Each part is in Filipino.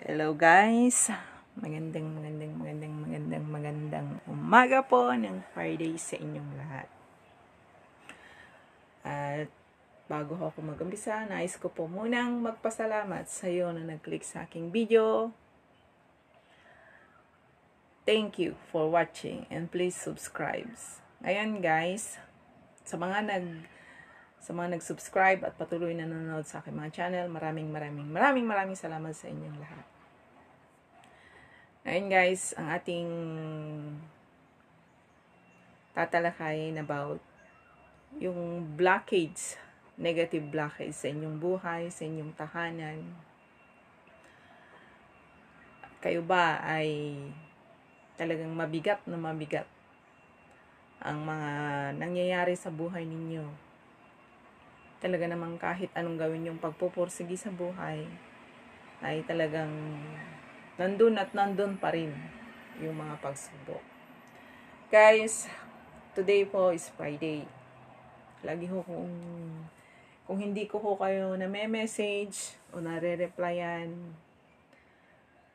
Hello guys! Magandang, magandang, magandang, magandang, magandang umaga po ng Friday sa inyong lahat. At bago ako mag-umpisa, nais ko po munang magpasalamat sa iyo na nag-click sa aking video. Thank you for watching and please subscribe. Ngayon guys, sa mga nag- sa mga nag-subscribe at patuloy na nanonood sa aking mga channel. Maraming maraming maraming maraming salamat sa inyong lahat. Ngayon guys, ang ating tatalakayin about yung blockades, negative blockades sa inyong buhay, sa inyong tahanan. Kayo ba ay talagang mabigat na mabigat ang mga nangyayari sa buhay ninyo? talaga namang kahit anong gawin yung pagpupursigi sa buhay ay talagang nandun at nandun pa rin yung mga pagsubok. Guys, today po is Friday. Lagi ko kung kung hindi ko ko kayo na may message o nare-replyan,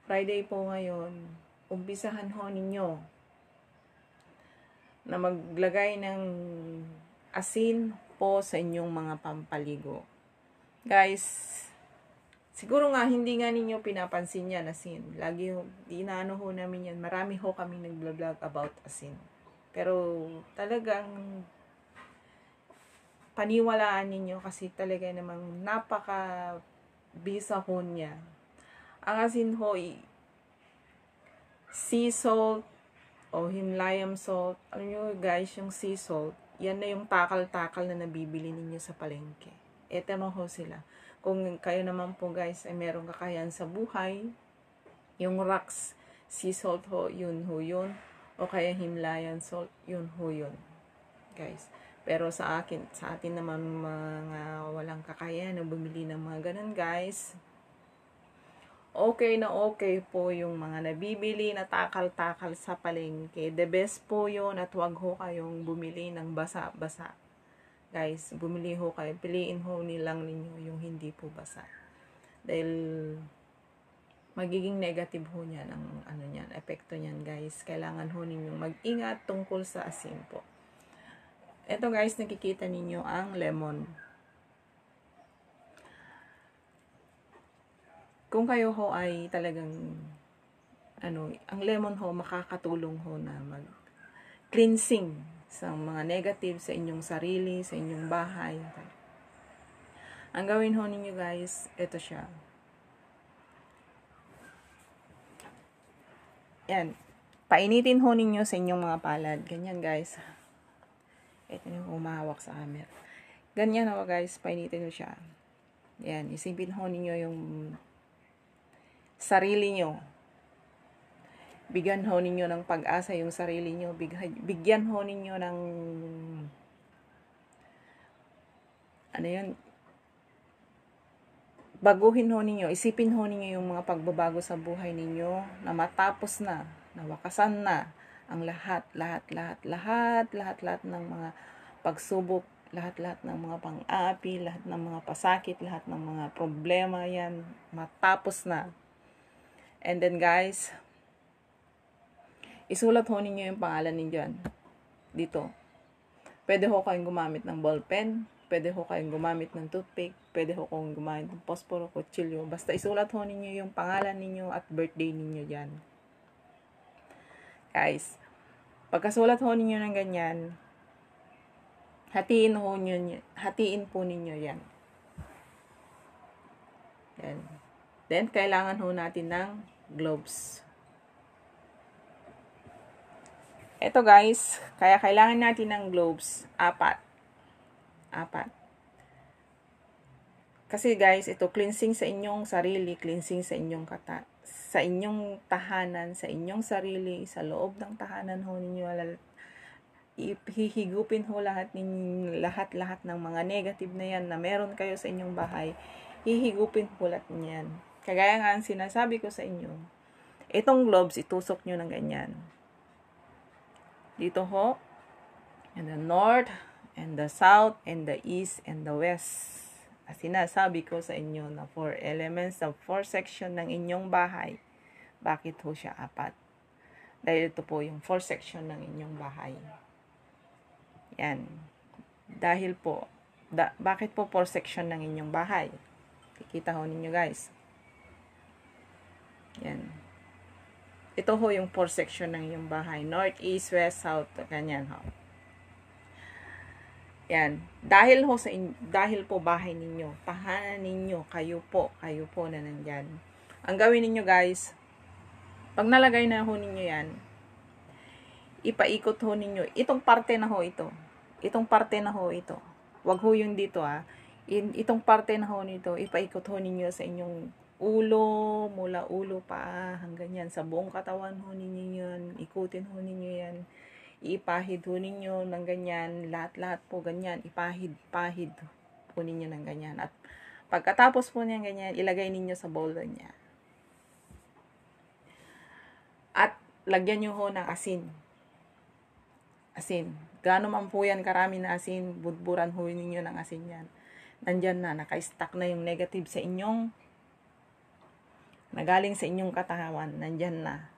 Friday po ngayon, umpisahan ho ninyo na maglagay ng asin po sa inyong mga pampaligo. Guys, siguro nga hindi nga ninyo pinapansin yan asin. Lagi ho, inaano ho namin yan. Marami ho kami nag-vlog about asin. Pero talagang paniwalaan ninyo kasi talaga namang napaka bisa ho niya. Ang asin ho, i sea salt o Himlayam salt. Ano nyo guys, yung sea salt, yan na yung takal-takal na nabibili ninyo sa palengke. Etemo ho sila. Kung kayo naman po guys ay merong kakayan sa buhay, yung rocks, sea salt ho, yun ho yun. O kaya himlayan salt, yun ho yun. Guys. Pero sa akin, sa atin naman mga walang kakayan na bumili ng mga ganun guys, okay na okay po yung mga nabibili na takal-takal sa palengke. The best po yun at wag ho kayong bumili ng basa-basa. Guys, bumili ho kayo. Piliin ho nilang ninyo yung hindi po basa. Dahil magiging negative ho niyan ang ano niyan, epekto niyan guys. Kailangan ho ninyong mag-ingat tungkol sa asin po. Ito guys, nakikita ninyo ang lemon. kung kayo ho ay talagang ano, ang lemon ho makakatulong ho na mag cleansing sa mga negative sa inyong sarili, sa inyong bahay. Ang gawin ho ninyo guys, ito siya. Yan. Painitin ho ninyo sa inyong mga palad. Ganyan guys. Ito na humahawak sa camera. Ganyan ho guys, painitin ho siya. Yan, isipin ho ninyo yung sarili nyo. Bigyan ho ninyo ng pag-asa yung sarili nyo. Bigyan ho ninyo ng ano yun, baguhin ho ninyo, isipin ho ninyo yung mga pagbabago sa buhay ninyo na matapos na, nawakasan na ang lahat, lahat, lahat, lahat, lahat, lahat ng mga pagsubok, lahat-lahat ng mga pang-aapi, lahat ng mga pasakit, lahat ng mga problema yan, matapos na. And then guys, isulat ho ninyo yung pangalan ninyo dyan. Dito. Pwede ho kayong gumamit ng ballpen, pwede ho kayong gumamit ng toothpick, pwede ho kayong gumamit ng posporo, kutsilyo. Basta isulat ho ninyo yung pangalan ninyo at birthday ninyo dyan. Guys, pagkasulat ho ninyo ng ganyan, hatiin ho ninyo, hatiin po ninyo yan. Yan. Then, kailangan ho natin ng gloves. Ito guys, kaya kailangan natin ng gloves. Apat. Apat. Kasi guys, ito cleansing sa inyong sarili, cleansing sa inyong kata, sa inyong tahanan, sa inyong sarili, sa loob ng tahanan ho ninyo hihigupin ho lahat ninyo, lahat lahat ng mga negative na yan na meron kayo sa inyong bahay. Hihigupin ho lahat niyan. Kagaya nga ang sinasabi ko sa inyo, itong globes, itusok nyo ng ganyan. Dito ho, and the north, and the south, and the east, and the west. As sinasabi ko sa inyo na four elements ng four section ng inyong bahay. Bakit ho siya apat? Dahil ito po yung four section ng inyong bahay. Yan. Dahil po, da, bakit po four section ng inyong bahay? Kikita ho ninyo guys. Yan. Ito ho yung four section ng yung bahay. North, East, West, South, ganyan ho. Yan. Dahil ho sa dahil po bahay ninyo, tahanan ninyo, kayo po, kayo po na nandyan. Ang gawin ninyo guys, pag nalagay na ho ninyo yan, ipaikot ho ninyo. Itong parte na ho ito. Itong parte na ho ito. Wag ho yung dito ah. In, itong parte na ho nito, ipaikot ho ninyo sa inyong ulo, mula ulo pa hanggang yan. Sa buong katawan ho ninyo yun. Ikutin ho ninyo yan. Iipahid ho ninyo ng ganyan. Lahat-lahat po ganyan. Ipahid-pahid po ninyo ng ganyan. At pagkatapos po niyan ganyan, ilagay ninyo sa bowl niya. At lagyan nyo ho ng asin. Asin. Gano'n man po yan, karami na asin, budburan ho ninyo ng asin yan. Nandyan na, naka-stack na yung negative sa inyong na galing sa inyong katawan, nandyan na.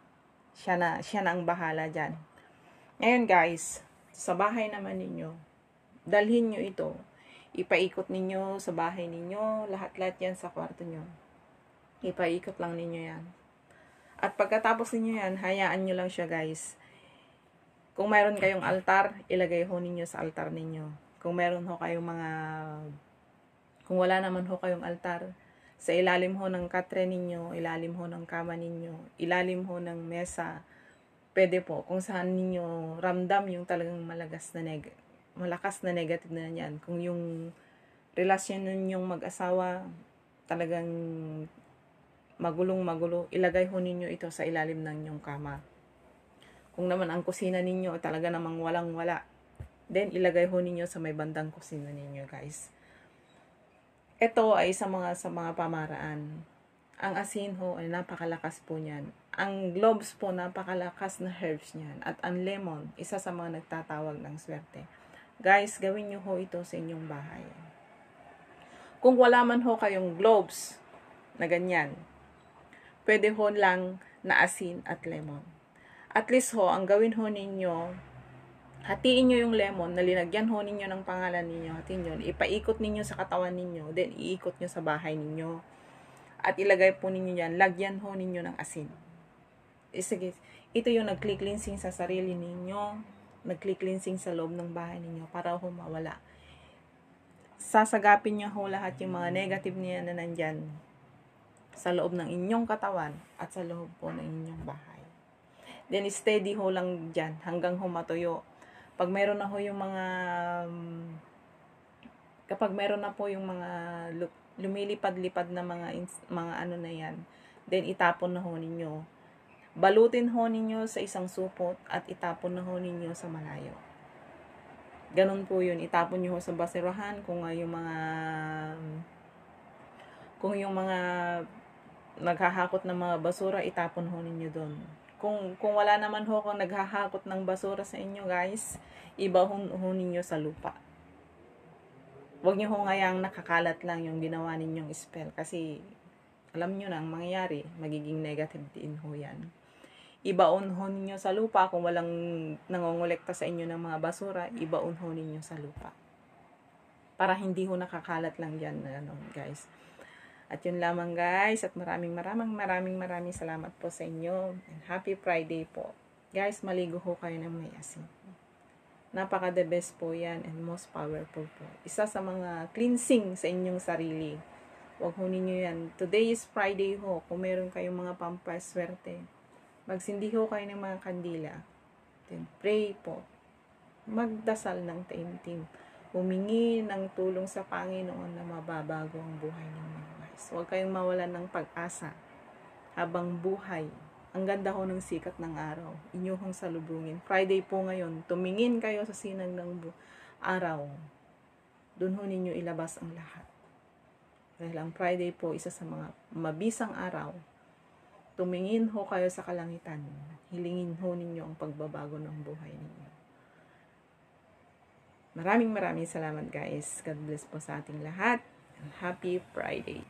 Siya na, siya na ang bahala dyan. Ngayon guys, sa bahay naman ninyo, dalhin nyo ito. Ipaikot ninyo sa bahay ninyo, lahat-lahat yan sa kwarto nyo. Ipaikot lang ninyo yan. At pagkatapos ninyo yan, hayaan nyo lang siya guys. Kung mayroon kayong altar, ilagay ho ninyo sa altar ninyo. Kung meron ho kayong mga, kung wala naman ho kayong altar, sa ilalim ho ng katre ninyo, ilalim ho ng kama ninyo, ilalim ho ng mesa, pwede po kung saan ninyo ramdam yung talagang malagas na neg malakas na negative na niyan. Kung yung relasyon ninyong mag-asawa talagang magulong magulo, ilagay ho ninyo ito sa ilalim ng inyong kama. Kung naman ang kusina ninyo talaga namang walang wala, then ilagay ho ninyo sa may bandang kusina ninyo guys ito ay sa mga sa mga pamaraan. Ang asin ho ay napakalakas po niyan. Ang globes po napakalakas na herbs niyan at ang lemon, isa sa mga nagtatawag ng swerte. Guys, gawin niyo ho ito sa inyong bahay. Kung wala man ho kayong globes na ganyan, pwede ho lang na asin at lemon. At least ho, ang gawin ho ninyo, hatiin nyo yung lemon na linagyan ho ninyo ng pangalan ninyo, hatiin nyo, ipaikot ninyo sa katawan ninyo, then iikot nyo sa bahay ninyo. At ilagay po ninyo yan, lagyan ho ninyo ng asin. E, sige, ito yung nag-click cleansing sa sarili ninyo, nag-click cleansing sa loob ng bahay ninyo para ho mawala. Sasagapin nyo ho lahat yung mga negative niya na nandyan sa loob ng inyong katawan at sa loob po ng inyong bahay. Then steady ho lang dyan hanggang humatuyo pag meron na ho yung mga, kapag meron na po yung mga lumilipad-lipad na mga, mga ano na yan, then itapon na ho ninyo. Balutin ho ninyo sa isang supot at itapon na ho ninyo sa malayo. Ganun po yun. Itapon nyo ho sa basurahan kung uh, yung mga kung yung mga naghahakot ng mga basura, itapon ho ninyo doon. Kung, kung wala naman ho akong naghahakot ng basura sa inyo guys, ibahon ho ninyo sa lupa. Huwag nyo ho ngayang nakakalat lang yung ginawa ninyong spell kasi alam nyo na ang mangyayari, magiging negative din ho yan. Ibaon ho ninyo sa lupa kung walang nangongolekta sa inyo ng mga basura, ibaon ho ninyo sa lupa para hindi ho nakakalat lang yan na ano, guys. At yun lamang guys. At maraming maraming maraming maraming salamat po sa inyo. And happy Friday po. Guys, maligo ko kayo ng may asin. Napaka the best po yan and most powerful po. Isa sa mga cleansing sa inyong sarili. Huwag ho ninyo yan. Today is Friday ho. Kung meron kayong mga pampaswerte, magsindi ho kayo ng mga kandila. Then pray po. Magdasal ng taimtim. Humingi ng tulong sa Panginoon na mababago ang buhay ninyo guys. Huwag kayong mawalan ng pag-asa habang buhay. Ang ganda ho ng sikat ng araw. Inyuhong salubungin. Friday po ngayon, tumingin kayo sa sinag ng araw. Doon ho ninyo ilabas ang lahat. Dahil ang Friday po, isa sa mga mabisang araw. Tumingin ho kayo sa kalangitan. Hilingin ho ninyo ang pagbabago ng buhay ninyo. Maraming maraming salamat guys. God bless po sa ating lahat. And happy Friday!